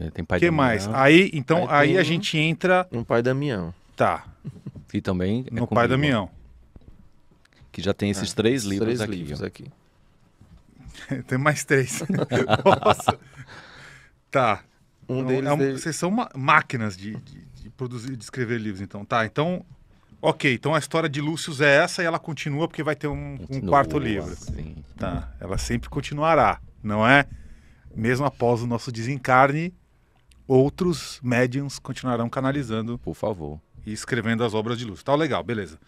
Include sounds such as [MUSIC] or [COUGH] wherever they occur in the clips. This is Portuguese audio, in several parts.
Ele tem pai que Damião. mais? Aí, então, aí tem... a gente entra. No pai Damião. Tá. E também. É no pai Damião. Que já tem esses é. três livros três aqui. Livros aqui. [LAUGHS] tem mais três. [LAUGHS] Nossa. tá. Um então, deles. É um... Dele... Vocês são máquinas de, de, de produzir, de escrever livros, então. Tá, então Ok, então a história de Lúcius é essa e ela continua porque vai ter um, um quarto livro. Tá, ela sempre continuará, não é? Mesmo após o nosso desencarne, outros médiums continuarão canalizando. Por favor. E escrevendo as obras de luz. Tá legal, beleza.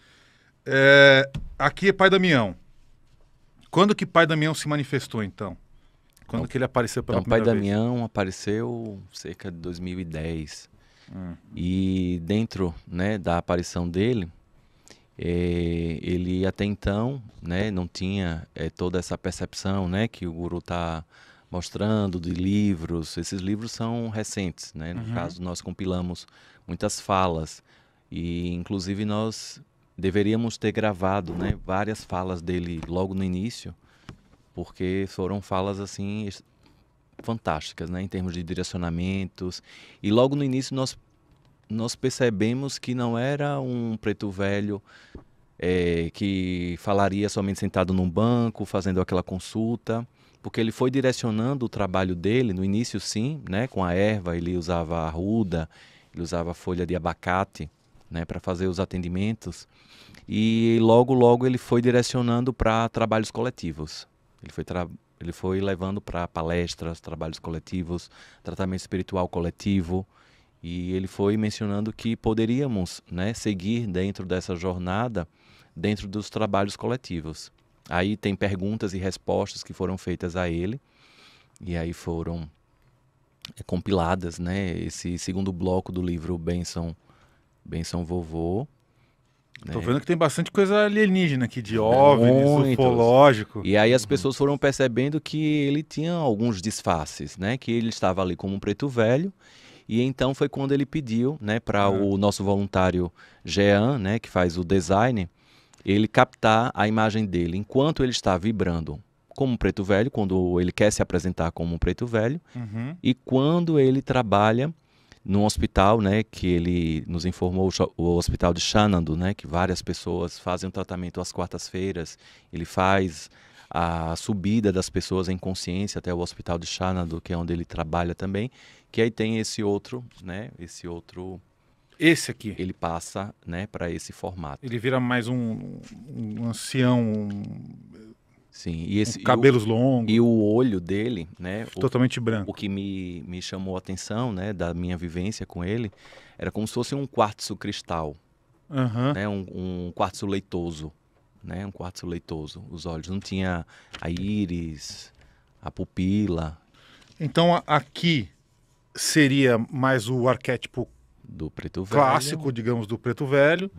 É, aqui é Pai Damião. Quando que Pai Damião se manifestou, então? Quando então, que ele apareceu pela então, primeira Pai vez? Pai Damião apareceu cerca de 2010. Hum. E dentro né, da aparição dele, é, ele até então né, não tinha é, toda essa percepção né, que o guru está mostrando de livros. Esses livros são recentes, né? No uhum. caso, nós compilamos muitas falas e, inclusive, nós deveríamos ter gravado, né, várias falas dele logo no início, porque foram falas assim fantásticas, né, em termos de direcionamentos. E logo no início nós nós percebemos que não era um preto velho é, que falaria somente sentado num banco, fazendo aquela consulta, porque ele foi direcionando o trabalho dele, no início sim, né, com a erva, ele usava arruda, ele usava folha de abacate, né, para fazer os atendimentos. E logo logo ele foi direcionando para trabalhos coletivos. Ele foi ele foi levando para palestras, trabalhos coletivos, tratamento espiritual coletivo, e ele foi mencionando que poderíamos né, seguir dentro dessa jornada, dentro dos trabalhos coletivos. Aí tem perguntas e respostas que foram feitas a ele, e aí foram é, compiladas, né? Esse segundo bloco do livro Benção, Benção Vovô. Estou né. vendo que tem bastante coisa alienígena aqui, de OVNIs, ufológico. E aí as uhum. pessoas foram percebendo que ele tinha alguns disfarces, né? Que ele estava ali como um preto velho e então foi quando ele pediu, né, para uhum. o nosso voluntário Jean, né, que faz o design, ele captar a imagem dele enquanto ele está vibrando como um preto velho, quando ele quer se apresentar como um preto velho, uhum. e quando ele trabalha num hospital, né, que ele nos informou, o hospital de Xanadu, né, que várias pessoas fazem o tratamento às quartas-feiras, ele faz a subida das pessoas em consciência até o hospital de Xanadu, que é onde ele trabalha também, que aí tem esse outro, né, esse outro esse aqui. Ele passa, né, para esse formato. Ele vira mais um, um ancião. Um... Sim, e esse, um cabelos e o, longos. E o olho dele, né? Totalmente o, branco. O que me, me chamou a atenção, né, da minha vivência com ele, era como se fosse um quartzo cristal. Uhum. Né, um, um quartzo leitoso. Né, um quartzo leitoso, os olhos. Não tinha a íris, a pupila. Então aqui seria mais o arquétipo do Preto Velho. Clássico, digamos, do Preto Velho.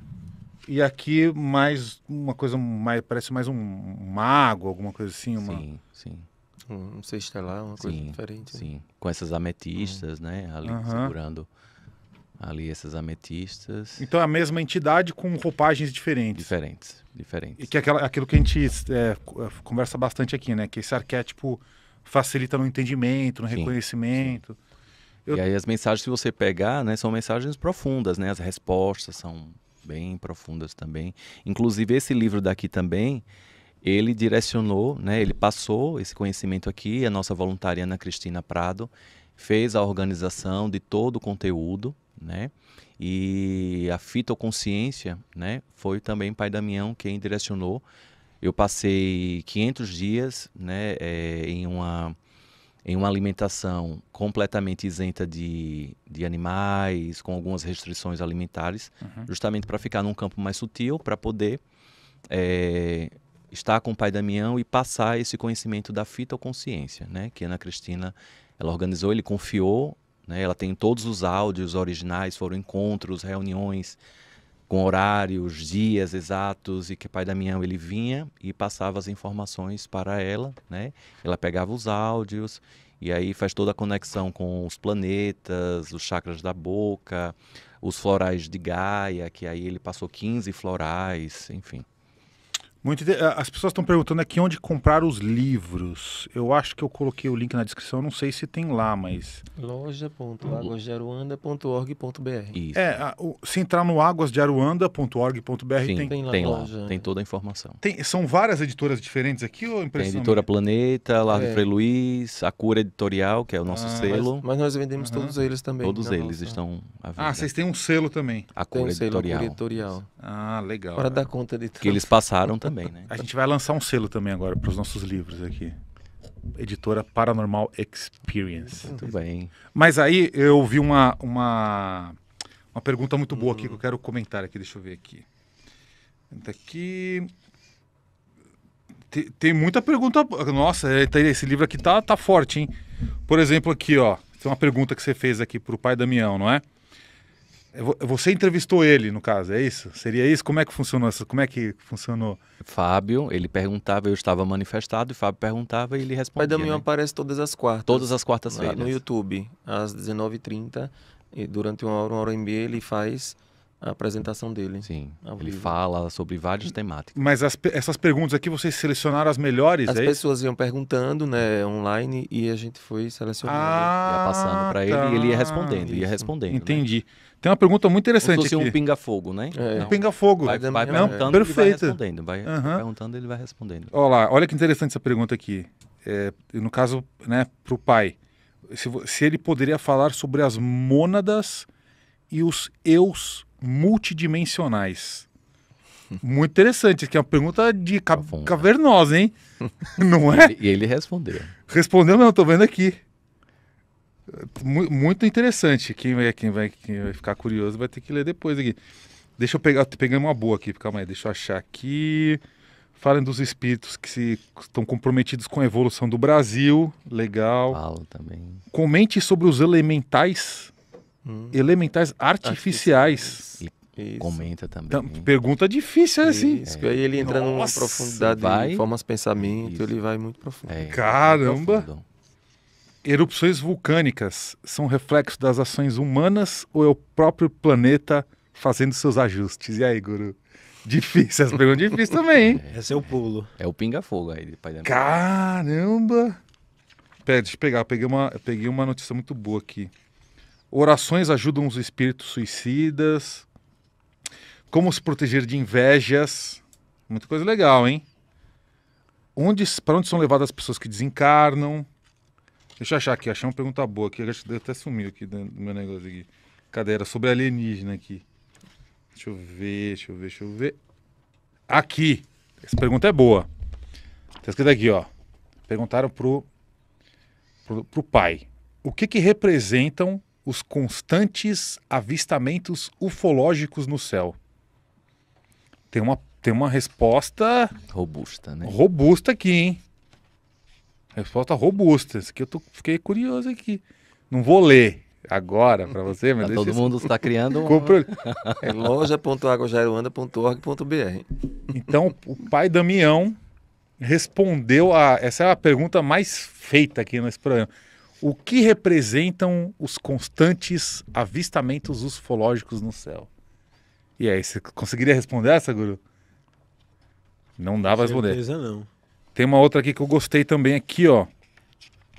E aqui mais uma coisa mais parece mais um mago, alguma coisa assim, uma... Sim, sim. Um sei estelar, uma sim, coisa diferente. Né? Sim, né? com essas ametistas, né, ali segurando ali essas ametistas. Então é a mesma entidade com roupagens diferentes. Diferentes, diferentes. E que é aquela, aquilo que a gente é, conversa bastante aqui, né, que esse arquétipo facilita no entendimento, no sim, reconhecimento. Sim. Eu... E aí as mensagens que você pegar, né, são mensagens profundas, né? As respostas são bem profundas também. Inclusive esse livro daqui também, ele direcionou, né? Ele passou esse conhecimento aqui, a nossa voluntária Ana Cristina Prado fez a organização de todo o conteúdo, né? E a fitoconsciência, né? Foi também Pai Damião quem direcionou. Eu passei 500 dias, né? É, em uma em uma alimentação completamente isenta de, de animais, com algumas restrições alimentares, uhum. justamente para ficar num campo mais sutil, para poder é, estar com o pai Damião e passar esse conhecimento da fitoconsciência, né? Que Ana Cristina, ela organizou, ele confiou, né? Ela tem todos os áudios originais, foram encontros, reuniões, com horários, dias exatos e que o pai da Damião ele vinha e passava as informações para ela, né? Ela pegava os áudios e aí faz toda a conexão com os planetas, os chakras da boca, os florais de Gaia, que aí ele passou 15 florais, enfim. Muito As pessoas estão perguntando aqui onde comprar os livros. Eu acho que eu coloquei o link na descrição, não sei se tem lá, mas. loja.aguasdearuanda.org.br. É, a, o, se entrar no aguasdearuanda.org.br tem, tem, tem, lá tem toda a informação. Tem, são várias editoras diferentes aqui ou é impressão? Tem Editora Planeta, Larve é. Frei Luiz, a Cura Editorial, que é o nosso ah, selo. Mas, mas, nós vendemos uhum. todos eles também. Todos né? eles nossa. estão à ah, venda. Ah, vocês têm um selo também. A Cura, editorial. Um selo, a Cura Editorial. Ah, legal. Para dar conta de tudo. Que eles passaram também. [LAUGHS] também, né? A gente vai lançar um selo também agora para os nossos livros aqui. Editora Paranormal Experience. Muito bem. Mas aí eu vi uma, uma, uma pergunta muito boa aqui que eu uhum. quero comentar aqui. Deixa eu ver aqui. Tá aqui. Tem, tem, muita pergunta. Nossa, é, tá esse livro aqui tá, tá forte, hein? Por exemplo, aqui, ó. Tem uma pergunta que você fez aqui para o pai Damião, não é? É você entrevistou ele, no caso, é isso? Seria isso? Como é que funcionou? Como é que funcionou? Fábio, ele perguntava, eu estava manifestado, e Fábio perguntava e ele respondia. Pai da né? aparece todas as quartas. Todas as quartas-feiras. No YouTube, às 19h30, e durante uma hora, uma hora e meia, ele faz a apresentação dele. Sim. Ele fala sobre várias temáticas. Mas as, essas perguntas aqui vocês selecionaram as melhores? As é pessoas isso? iam perguntando, né, online e a gente foi selecionando, ah, ia passando para tá. ele e ele ia respondendo, isso. ia respondendo. Né? Entendi. Né? Tem uma pergunta muito interessante Como se aqui. um pinga-fogo, né? É. um pinga-fogo. Vai, vai perguntando, perfeito. ele vai respondendo. Vai uhum. perguntando, ele vai respondendo. Olha lá, olha que interessante essa pergunta aqui. É, no caso, né, para o pai. Se, se, ele poderia falar sobre as mônadas e os eus multidimensionais. [LAUGHS] Muito interessante, que é uma pergunta de ca tá né? cavernosa, hein? [LAUGHS] não é? E ele, respondeu. Respondeu não tô vendo aqui. Muito interessante. Quem vai, quem, vai, quem vai ficar curioso vai ter que ler depois aqui. Deixa eu pegar, pegando uma boa aqui, calma aí, deixa eu achar aqui. Falam dos espíritos que se, estão comprometidos com a evolução do Brasil, legal. Falo também. Comente sobre os elementais, hum. elementais artificiais. artificiais. Comenta também. Então, pergunta difícil assim. Isso, é. aí ele entra Nossa, numa profundidade vai... de formas pensamento, Isso. ele vai muito profundo. É, Caramba! Profundo. Erupções vulcânicas são reflexo das ações humanas ou é o próprio planeta fazendo seus ajustes? E aí, guru? Difícil, essa pergunta é difícil também, hein? [LAUGHS] Esse é o pulo. É o pinga-fogo aí, pai da Caramba! Pera, deixa eu pegar. Eu peguei, uma, eu peguei uma notícia muito boa aqui. Orações ajudam os espíritos suicidas. Como se proteger de invejas. Muita coisa legal, hein? Onde, para onde são levadas as pessoas que desencarnam? Deixa eu achar aqui, achei uma pergunta boa aqui. Até sumiu aqui do meu negócio aqui. Cadê? Era sobre alienígena aqui. Deixa eu ver, deixa eu ver, deixa eu ver. Aqui! Essa pergunta é boa. Tá escrito aqui, ó. Perguntaram pro, pro, pro pai. O que que representam os constantes avistamentos ufológicos no céu? Tem uma, tem uma resposta... Robusta, né? Robusta aqui, hein? Resposta robusta. Isso aqui eu tô, fiquei curioso aqui. Não vou ler agora para você, mas tá Todo mundo está criando [LAUGHS] um... [LAUGHS] é loja.agojaruanda.org.br Então, o pai Damião respondeu a... Essa é a pergunta mais feita aqui nesse programa. O que representam os constantes avistamentos ufológicos no céu? E aí, você conseguiria responder essa, Guru? Não dá para responder. Certeza não. Tem uma outra aqui que eu gostei também aqui, ó.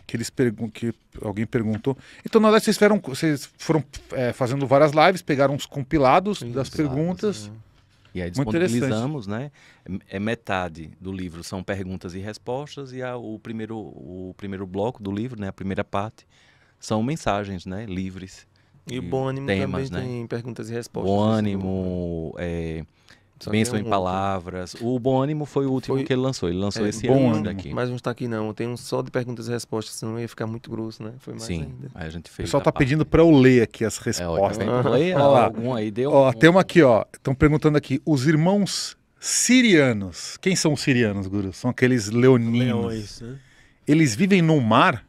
Que, eles pergun que alguém perguntou. Então, na verdade, vocês foram, vocês foram é, fazendo várias lives, pegaram uns compilados Sim, das perguntas. É. E aí disponibilizamos, né? É, é metade do livro são perguntas e respostas e a, o primeiro o primeiro bloco do livro, né, a primeira parte são mensagens, né, livres. E o Bom Ânimo temas, também né? tem perguntas e respostas. Bom é Ânimo, né? é, só Bênção um... em palavras. O Bom Ânimo foi o último foi... que ele lançou. Ele lançou é, esse bom ano daqui. Mas não está aqui, não. Tem um só de perguntas e respostas, senão ia ficar muito grosso, né? Foi mais Sim, ainda. aí a gente fez. O pessoal está pedindo para eu ler aqui as respostas. É, ó, leia [LAUGHS] algum aí, deu. Ó, um... tem uma aqui, ó. Estão perguntando aqui. Os irmãos sirianos. Quem são os sirianos, Guru? São aqueles leoninos. Leões, né? Eles vivem no mar?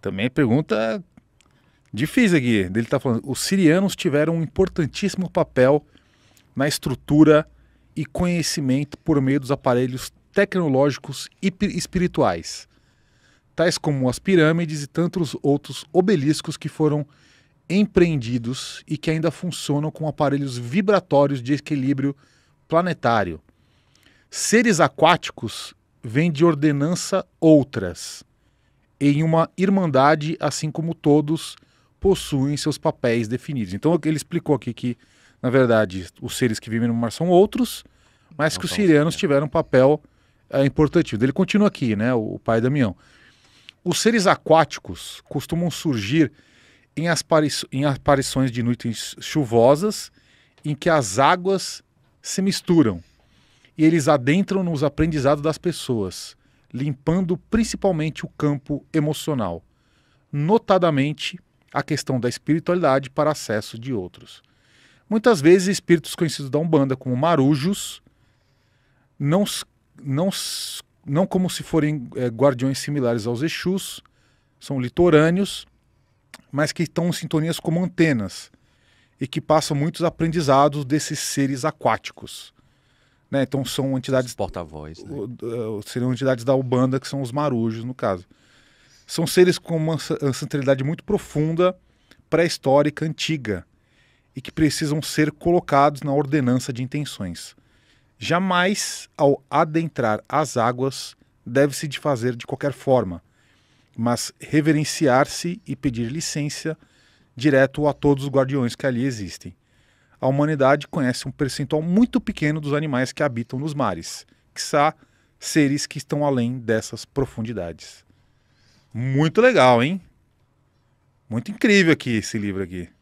Também é pergunta difícil aqui. Ele está falando. Os sirianos tiveram um importantíssimo papel na estrutura e conhecimento por meio dos aparelhos tecnológicos e espirituais, tais como as pirâmides e tantos outros obeliscos que foram empreendidos e que ainda funcionam com aparelhos vibratórios de equilíbrio planetário. Seres aquáticos vêm de ordenança outras, em uma irmandade, assim como todos possuem seus papéis definidos. Então ele explicou aqui que na verdade, os seres que vivem no mar são outros, mas não que os sirianos assim. tiveram um papel é, importante. Ele continua aqui, né, o, o pai Damião. Os seres aquáticos costumam surgir em, em aparições de noites chuvosas em que as águas se misturam e eles adentram nos aprendizados das pessoas, limpando principalmente o campo emocional, notadamente a questão da espiritualidade para acesso de outros. Muitas vezes espíritos conhecidos da Umbanda como marujos, não, não, não como se forem é, guardiões similares aos Exus, são litorâneos, mas que estão em sintonias como antenas e que passam muitos aprendizados desses seres aquáticos. Né? Então são entidades. Porta-voz. Né? Seriam entidades da umbanda que são os marujos, no caso. São seres com uma ancestralidade muito profunda, pré-histórica, antiga e que precisam ser colocados na ordenança de intenções. Jamais, ao adentrar as águas, deve-se de fazer de qualquer forma, mas reverenciar-se e pedir licença direto a todos os guardiões que ali existem. A humanidade conhece um percentual muito pequeno dos animais que habitam nos mares, que são seres que estão além dessas profundidades. Muito legal, hein? Muito incrível aqui esse livro aqui.